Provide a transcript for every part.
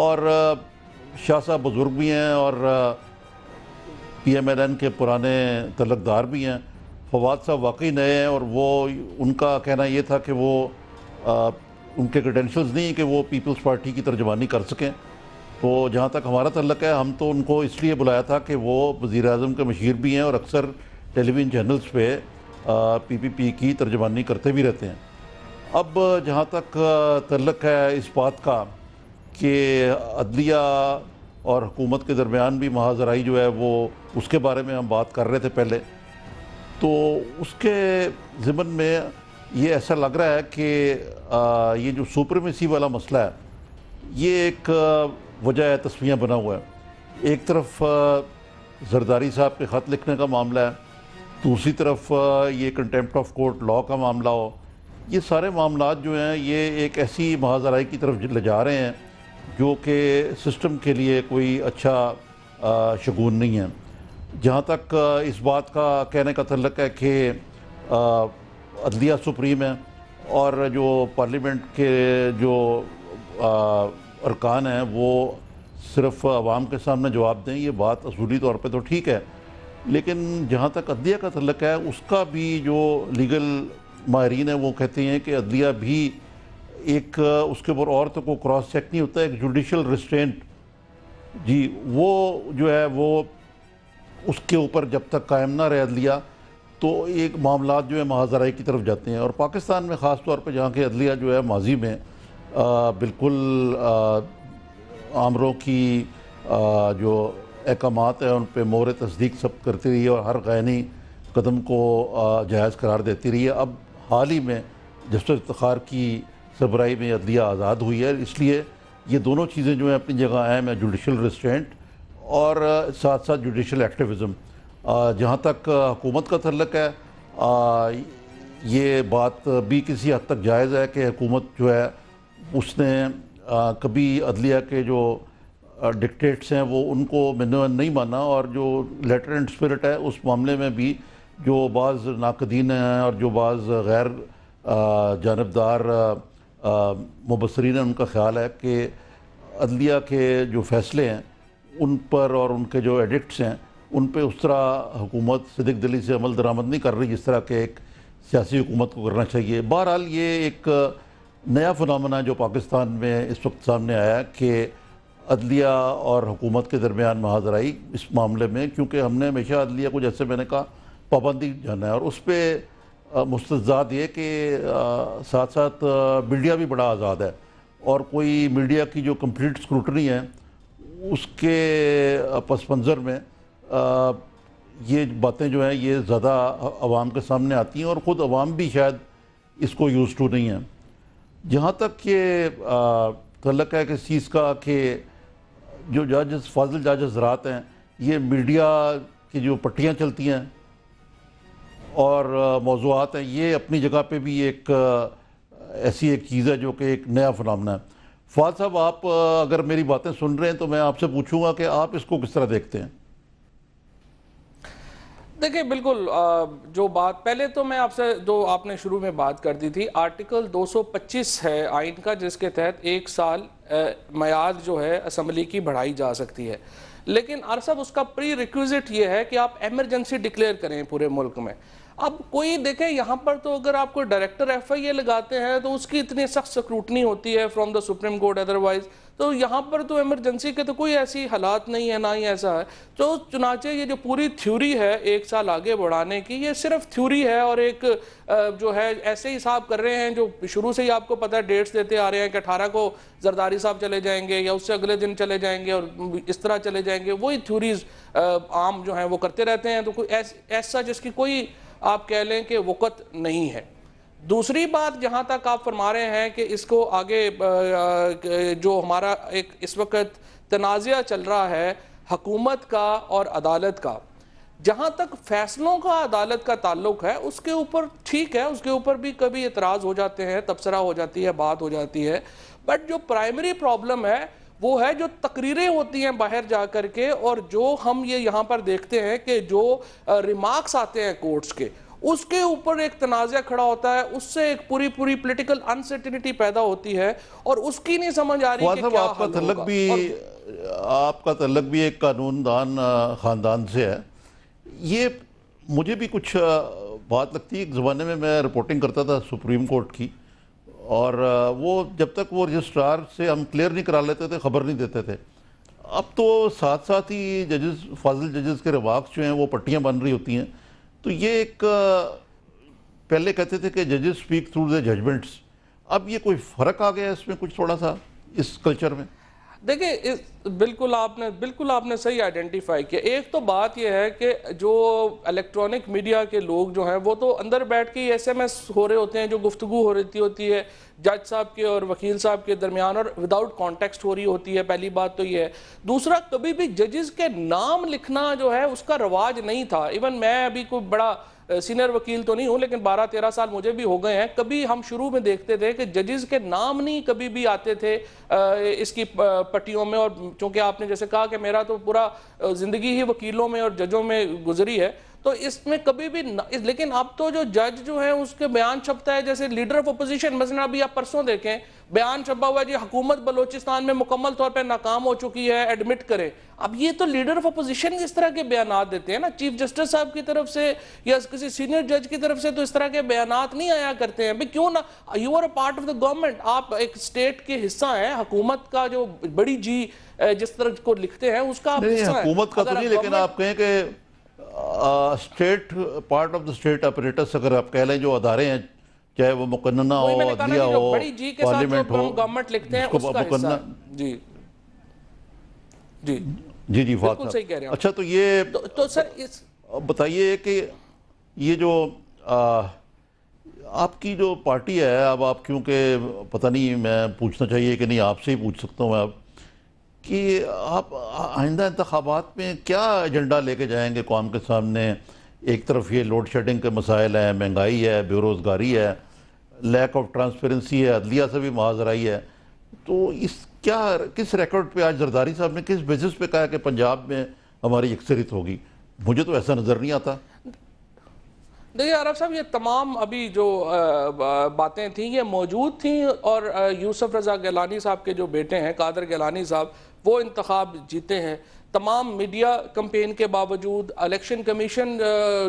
और शाह साहब बुज़ुर्ग भी हैं और पी एम एल एन के पुराने तलकदार भी हैं फवाद साहब वाकई नए हैं और वो उनका कहना ये था कि वो आ, उनके क्रेडेंशल्स नहीं कि वो पीपल्स पार्टी की तर्जमानी कर सकें तो जहाँ तक हमारा तल्लक है हम तो उनको इसलिए बुलाया था कि वो वज़ी अजम के मशीर भी हैं और अक्सर टेलीविज़न चैनल्स पे पी पी पी की तर्जमानी करते भी रहते हैं अब जहाँ तक तल्लक है इस बात का कि अदलिया और हुकूमत के दरमियान भी महाजराई जो है वो उसके बारे में हम बात कर रहे थे पहले तो उसके ज़िमन में ये ऐसा लग रहा है कि ये जो सुप्रीमेसी वाला मसला है ये एक वजह है तस्वीर बना हुआ है एक तरफ जरदारी साहब के ख़त लिखने का मामला है दूसरी तरफ ये कंटेम्प्ट ऑफ कोर्ट लॉ का मामला हो ये सारे मामला जो हैं ये एक ऐसी महाजराई की तरफ ले जा रहे हैं जो कि सिस्टम के लिए कोई अच्छा शगुन नहीं है जहाँ तक इस बात का कहने का तलक है कि अदलिया सुप्रीम है और जो पार्लियामेंट के जो अरकान हैं वो सिर्फ आवाम के सामने जवाब दें ये बात असूली तौर पे तो ठीक है लेकिन जहाँ तक अदलिया का तलक है उसका भी जो लीगल माहरीन है वो कहते हैं कि अदलिया भी एक उसके ऊपर औरतों को क्रॉस चेक नहीं होता एक जुडिशल रिस्ट्रेंट जी वो जो है वो उसके ऊपर जब तक कायम ना रह लिया तो एक मामला जो है महाजराई की तरफ जाते हैं और पाकिस्तान में ख़ास तौर पर जहाँ की अदलिया जो है माजी में आ, बिल्कुल आमरों की आ, जो अहकाम है उन पर मोर तस्दीक सब करती रही है और हर गैनी कदम को जायज़ करार देती रही है अब हाल ही में जस्टिस इफ्तार की सरबराही में अदलिया आज़ाद हुई है इसलिए ये दोनों चीज़ें जो हैं अपनी जगह अहम है जुडिशल रिस्टेंट और साथ साथ जुडिशल एक्टिविज़म जहाँ तक हुकूमत का तल्लक है ये बात भी किसी हद तक जायज़ है कि हुकूमत जो है उसने कभी अदलिया के जो डिक्टेट्स हैं वो उनको मैंने नहीं माना और जो लेटर एंड स्पिरिट है उस मामले में भी जो बाज़ नाकदीन हैं और जो बाज़ गैर जानबदार मुबसरीन उनका ख्याल है कि अदलिया के जो फैसले हैं उन पर और उनके जो एडिक्ट्स हैं उन पर उस तरह हुकूमत सदक दिल्ली से अमल दरामद नहीं कर रही जिस तरह के एक सियासी हुकूमत को करना चाहिए बहरहाल ये एक नया फनामना जो पाकिस्तान में इस वक्त सामने आया कि अदलिया और हुकूमत के दरमियान महाजराई इस मामले में क्योंकि हमने हमेशा अदलिया को जैसे मैंने कहा पाबंदी जाना है और उस पर मुस्तजाद ये कि साथ साथ मीडिया भी बड़ा आज़ाद है और कोई मीडिया की जो कंप्लीट स्क्रूटनी है उसके पस मंज़र में आ, ये बातें जो हैं ये ज़्यादा आवाम के सामने आती हैं और ख़ुद आवाम भी शायद इसको यूज़ टू नहीं है जहाँ तक ये तलक है कि चीज़ का कि जो जजस फाजिल जजस रात हैं ये मीडिया की जो पट्टियाँ चलती हैं और मौजूद हैं ये अपनी जगह पे भी एक ऐसी एक चीज़ है जो कि एक नया फनामना है फाद साहब आप अगर मेरी बातें सुन रहे हैं तो मैं आपसे पूछूंगा कि आप इसको किस तरह देखते हैं देखिए बिल्कुल जो बात पहले तो मैं आपसे जो आपने शुरू में बात कर दी थी आर्टिकल 225 है आइन का जिसके तहत एक साल मैाद जो है असम्बली की बढ़ाई जा सकती है लेकिन अरसब उसका प्री रिक्विजिट ये है कि आप एमरजेंसी डिक्लेयर करें पूरे मुल्क में अब कोई देखे यहाँ पर तो अगर आपको डायरेक्टर एफ आई ए लगाते हैं तो उसकी इतनी सख्त स्क्रूटनी होती है from the Supreme Court otherwise तो यहाँ पर तो इमरजेंसी के तो कोई ऐसी हालात नहीं है ना ही ऐसा है तो चुनाचे ये जो पूरी थ्योरी है एक साल आगे बढ़ाने की ये सिर्फ थ्योरी है और एक जो है ऐसे ही साहब कर रहे हैं जो शुरू से ही आपको पता है डेट्स देते आ रहे हैं कि अठारह को जरदारी साहब चले जाएंगे या उससे अगले दिन चले जाएंगे और इस तरह चले जाएंगे वही थ्यूरीज आम जो हैं वो करते रहते हैं तो कोई ऐसा जिसकी कोई आप कह लें कि वक़्त नहीं है दूसरी बात जहाँ तक आप फरमा रहे हैं कि इसको आगे जो हमारा एक इस वक्त तनाज़ा चल रहा है हकूमत का और अदालत का जहाँ तक फैसलों का अदालत का ताल्लुक है उसके ऊपर ठीक है उसके ऊपर भी कभी इतराज़ हो जाते हैं तबसरा हो जाती है बात हो जाती है बट जो प्राइमरी प्रॉब्लम है वो है जो तकरीरें होती हैं बाहर जा कर के और जो हम ये यहाँ पर देखते हैं कि जो रिमार्क्स आते हैं कोर्ट्स के उसके ऊपर एक तनाज़ा खड़ा होता है उससे एक पूरी पूरी पॉलिटिकल अनसर्टिनिटी पैदा होती है और उसकी नहीं समझ आ रही कि क्या आपका तलक भी आपका तलक भी एक कानूनदान ख़ानदान से है ये मुझे भी कुछ बात लगती है एक ज़माने में मैं रिपोर्टिंग करता था सुप्रीम कोर्ट की और वो जब तक वो रजिस्ट्रार से हम क्लियर नहीं करा लेते थे खबर नहीं देते थे अब तो साथ साथ ही जजेस फाजिल जजेस के रिवाक्स जो हैं वो पट्टियाँ बन रही होती हैं तो ये एक पहले कहते थे कि जजेस स्पीक थ्रू द जजमेंट्स अब ये कोई फ़र्क आ गया है इसमें कुछ थोड़ा सा इस कल्चर में देखिए इस बिल्कुल आपने बिल्कुल आपने सही आइडेंटिफाई किया एक तो बात यह है कि जो इलेक्ट्रॉनिक मीडिया के लोग जो हैं वो तो अंदर बैठ के एस एम एस हो रहे होते हैं जो गुफ्तु हो रही होती है जज साहब के और वकील साहब के दरमियान और विदाउट कॉन्टेक्स्ट हो रही होती है पहली बात तो ये है दूसरा कभी भी जजेस के नाम लिखना जो है उसका रवाज नहीं था इवन मैं अभी कोई बड़ा सीनियर वकील तो नहीं हूँ लेकिन 12-13 साल मुझे भी हो गए हैं कभी हम शुरू में देखते थे कि जजेस के नाम नहीं कभी भी आते थे इसकी पट्टियों में और चूंकि आपने जैसे कहा कि मेरा तो पूरा ज़िंदगी ही वकीलों में और जजों में गुजरी है तो इसमें कभी भी न, इस, लेकिन अब तो जो जज जो है उसके बयान छपता है जैसे लीडर ऑफ अपोजिशन मसला अभी आप परसों देखें बयान छपा हुआ है जी हुकूमत बलोचिस्तान में मुकम्मल तौर पर नाकाम हो चुकी है एडमिट करें अब ये तो लीडर ऑफ अपोजिशन इस तरह के बयान देते हैं ना चीफ जस्टिस साहब की तरफ से या किसी सीनियर जज की तरफ से तो इस तरह के बयान नहीं आया करते हैं भाई क्यों ना you are a part of the government आप एक स्टेट के हिस्सा हैं हकूमत का जो बड़ी जी जिस तरह को लिखते हैं उसका आप हिस्सा है। का तो नहीं लेकिन आप कहें कि state part of the state operators अगर आप कह लें जो अदारे हैं चाहे वो मुकन्ना हो अदलिया हो पार्लियामेंट हो गवर्नमेंट लिखते हैं उसका मुकन्ना जी जी जी जी बात अच्छा तो ये तो, तो सर इस बताइए कि ये जो आ, आपकी जो पार्टी है अब आप क्योंकि पता नहीं मैं पूछना चाहिए कि नहीं आपसे ही पूछ सकता हूँ मैं कि आप आइंदा इंतबात में क्या एजेंडा लेके जाएंगे कौम के सामने एक तरफ ये लोड शेडिंग के मसाइल हैं महंगाई है बेरोज़गारी है लैक ऑफ ट्रांसपेरेंसी है अदलिया से भी माजराई है तो इस क्या किस रिकॉर्ड पे आज जरदारी साहब ने किस बेसिस पे कहा कि पंजाब में हमारी अक्सरित होगी मुझे तो ऐसा नज़र नहीं आता देखिए अरब साहब ये तमाम अभी जो बातें थी ये मौजूद थी और यूसुफ रज़ा गैलानी साहब के जो बेटे हैं कादर गैलानी साहब वो इंतखब जीते हैं तमाम मीडिया कंपेन के बावजूद इलेक्शन कमीशन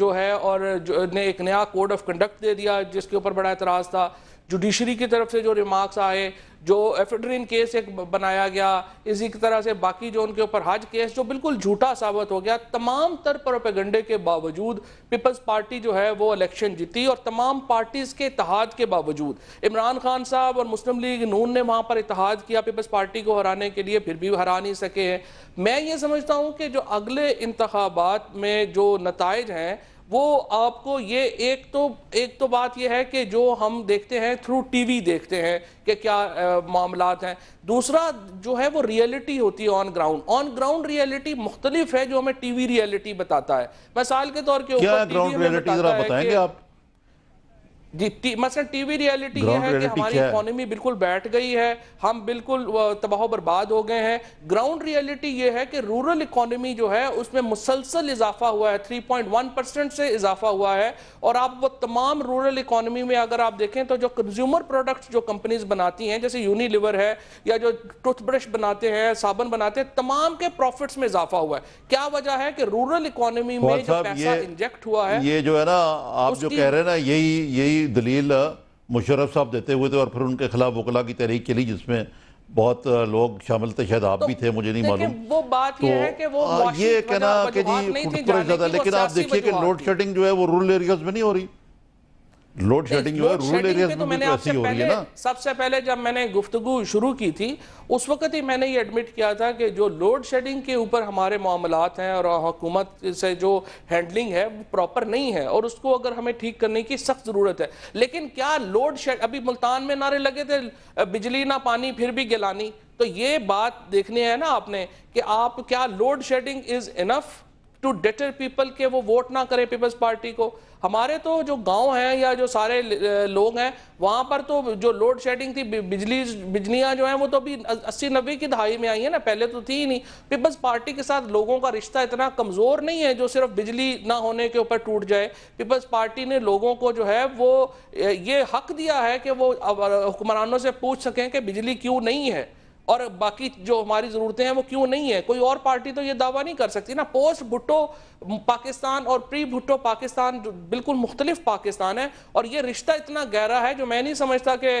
जो है और जो ने एक नया कोड ऑफ कंडक्ट दे दिया जिसके ऊपर बड़ा एतराज़ था जुडिशरी की तरफ से जो रिमार्क्स आए जो एफेड्रीन केस एक बनाया गया इसी तरह से बाकी जो उनके ऊपर हज केस जो बिल्कुल झूठा साबित हो गया तमाम तर प्रोपेगंडे के बावजूद पीपल्स पार्टी जो है वो इलेक्शन जीती और तमाम पार्टीज़ के इतिहाद के बावजूद इमरान खान साहब और मुस्लिम लीग नून ने वहाँ पर इतिहाद किया पीपल्स पार्टी को हराने के लिए फिर भी हरा नहीं सके हैं मैं ये समझता हूँ कि जो अगले इंतबात में जो नतज हैं वो आपको ये एक तो एक तो बात ये है कि जो हम देखते हैं थ्रू टीवी देखते हैं कि क्या मामला हैं दूसरा जो है वो रियलिटी होती है on ground on ground reality मुख्तलिफ है जो हमें टीवी रियलिटी बताता है मिसाल के तौर के ऊपर ग्राउंड रियलिटी बताएंगे आप जी मसलन टीवी रियलिटी ये है कि हमारी इकोनॉमी बिल्कुल बैठ गई है हम बिल्कुल तबाह बर्बाद हो गए हैं ग्राउंड रियलिटी ये है कि रूरल इकोनॉमी जो है उसमें मुसलसल इजाफा हुआ है 3.1 परसेंट से इजाफा हुआ है और आप वो तमाम रूरल इकोनॉमी में अगर आप देखें तो जो कंज्यूमर प्रोडक्ट्स जो कंपनीज बनाती हैं जैसे यूनिलिवर है या जो टूथब्रश बनाते हैं साबन बनाते हैं तमाम के प्रॉफिट्स में इजाफा हुआ है क्या वजह है कि रूरल इकोनॉमी में जो पैसा इंजेक्ट हुआ है ये जो है ना आप जो कह रहे हैं ना यही यही दलील मुशरफ साहब देते हुए थे और फिर उनके खिलाफ वकला की तहरीक चली जिसमें बहुत लोग शामिल थे शायद आप तो, भी थे मुझे नहीं मालूम वो बात तो, ये है कि वो ये कहना कि जी ज्यादा लेकिन आप देखिए कि लोड शेडिंग जो है वो रूरल एरियाज में नहीं हो रही लोड शेडिंग जो है रूरल एरियाज तो में तो ऐसी हो रही है ना सबसे पहले जब मैंने गुफ्तगु शुरू की थी उस वक्त ही मैंने ये एडमिट किया था कि जो लोड शेडिंग के ऊपर हमारे मामला हैं और हुकूमत से जो हैंडलिंग है वो प्रॉपर नहीं है और उसको अगर हमें ठीक करने की सख्त ज़रूरत है लेकिन क्या लोड शेड अभी मुल्तान में नारे लगे थे बिजली ना पानी फिर भी गिलानी तो ये बात देखनी है ना आपने कि आप क्या load shedding is enough to deter people के वो वोट ना करें पीपल्स पार्टी को हमारे तो जो गांव हैं या जो सारे लोग हैं वहाँ पर तो जो लोड शेडिंग थी बिजली बिजलियाँ जो हैं वो तो अभी अस्सी नब्बे की दहाई में आई है ना पहले तो थी ही नहीं पीपल्स पार्टी के साथ लोगों का रिश्ता इतना कमज़ोर नहीं है जो सिर्फ बिजली ना होने के ऊपर टूट जाए पीपल्स पार्टी ने लोगों को जो है वो ये हक दिया है कि वो हुक्मरानों से पूछ सकें कि बिजली क्यों नहीं है और बाकी जो हमारी ज़रूरतें हैं वो क्यों नहीं है कोई और पार्टी तो ये दावा नहीं कर सकती ना पोस्ट भुट्टो पाकिस्तान और प्री भुट्टो पाकिस्तान बिल्कुल मुख्तलिफ पाकिस्तान है और ये रिश्ता इतना गहरा है जो मैं नहीं समझता कि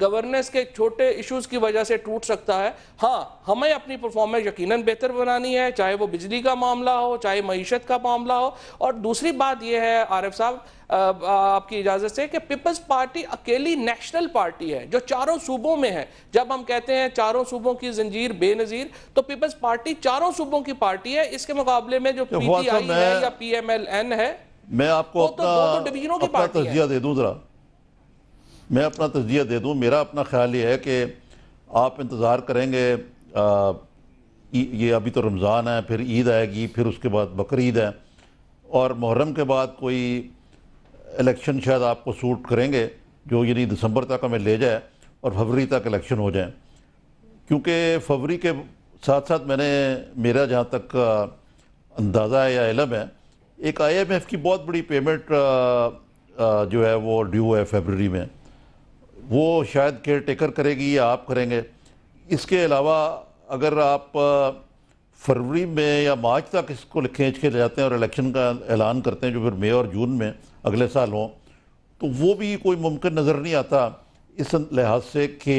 गवर्नेंस के छोटे इश्यूज़ की वजह से टूट सकता है हाँ हमें अपनी परफॉर्मेंस यकीन बेहतर बनानी है चाहे वो बिजली का मामला हो चाहे मीशत का मामला हो और दूसरी बात यह है आरिफ साहब आपकी इजाज़त से कि पीपल्स पार्टी अकेली नेशनल पार्टी है जो चारों सूबों में है जब हम कहते हैं चारों सूबों की जंजीर बेनज़ीर तो पीपल्स पार्टी चारों सूबों की पार्टी है इसके मुकाबले में जो पीटीआई है या पीएमएलएन है मैं आपको तो अपना, तो अपना तजिया दे दू ज़रा मैं अपना तजिया दे दूँ मेरा अपना ख्याल ये है कि आप इंतज़ार करेंगे ये अभी तो रमज़ान है फिर ईद आएगी फिर उसके बाद बकर ईद है और मुहर्रम के बाद कोई इलेक्शन शायद आपको सूट करेंगे जो यानी दिसंबर तक हमें ले जाए और फरवरी तक इलेक्शन हो जाए क्योंकि फरवरी के साथ साथ मैंने मेरा जहाँ तक अंदाज़ा है या इलम है एक आईएमएफ की बहुत बड़ी पेमेंट जो है वो ड्यू है फरवरी में वो शायद केयर टेकर करेगी या आप करेंगे इसके अलावा अगर आप फरवरी में या मार्च तक इसको खींच के ले जाते हैं और इलेक्शन का ऐलान करते हैं जो फिर मई और जून में अगले साल हों तो वो भी कोई मुमकिन नज़र नहीं आता इस लिहाज से कि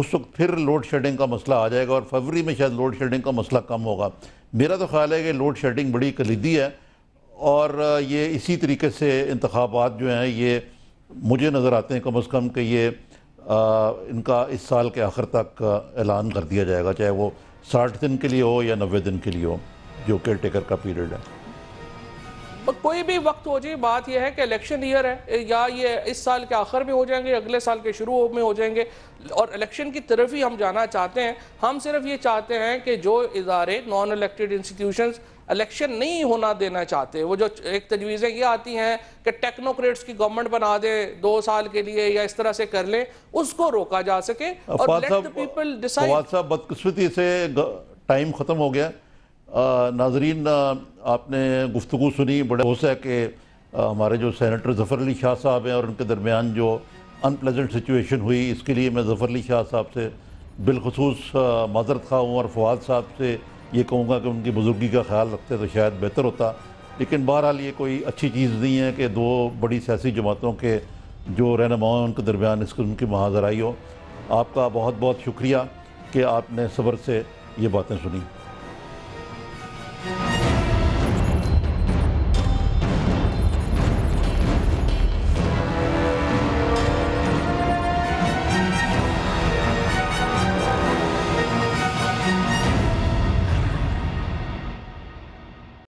उस वक्त फिर लोड शेडिंग का मसला आ जाएगा और फरवरी में शायद लोड शेडिंग का मसला कम होगा मेरा तो ख्याल है कि लोड शेडिंग बड़ी कलीदी है और ये इसी तरीके से इंतबात जो हैं ये मुझे नज़र आते हैं कम अज़ कम कि ये आ, इनका इस साल के आखिर तक ऐलान कर दिया जाएगा चाहे वो साठ दिन के लिए हो या नबे दिन के लिए हो जो केयर टेकर का पीरियड है कोई भी वक्त हो जाए बात यह है कि इलेक्शन ईयर है या ये इस साल के आखिर में हो जाएंगे अगले साल के शुरू में हो जाएंगे और इलेक्शन की तरफ ही हम जाना चाहते हैं हम सिर्फ ये चाहते हैं कि जो इदारे नॉन इलेक्टेड इंस्टीट्यूशन इलेक्शन नहीं होना देना चाहते वो जो एक तजवीज़ें ये आती हैं कि टेक्नोक्रेट्स की गवर्नमेंट बना दें दो साल के लिए या इस तरह से कर लें उसको रोका जा सके और लेट द पीपल डिसाइड बदकिस्मती से टाइम ख़त्म हो गया नाजरीन आपने गुफ्तु सुनी बड़े होश है कि हमारे जो सैनटर जफ़र अली शाह साहब हैं और उनके दरमियान जो अनप्लेजेंट सिचुएशन हुई इसके लिए मैं जफ़र अली शाह साहब से बिलखसूस माजरत खा हूँ और फवाद साहब से ये कहूँगा कि उनकी बुज़ुर्गी का ख्याल रखते तो शायद बेहतर होता लेकिन बहरहाल ये कोई अच्छी चीज़ नहीं है कि दो बड़ी सियासी जमातों के जो रहनुमाओं हैं उनके दरमियान इस किस्म की महाजराई हो आपका बहुत बहुत शुक्रिया कि आपने सब्र से ये बातें सुनी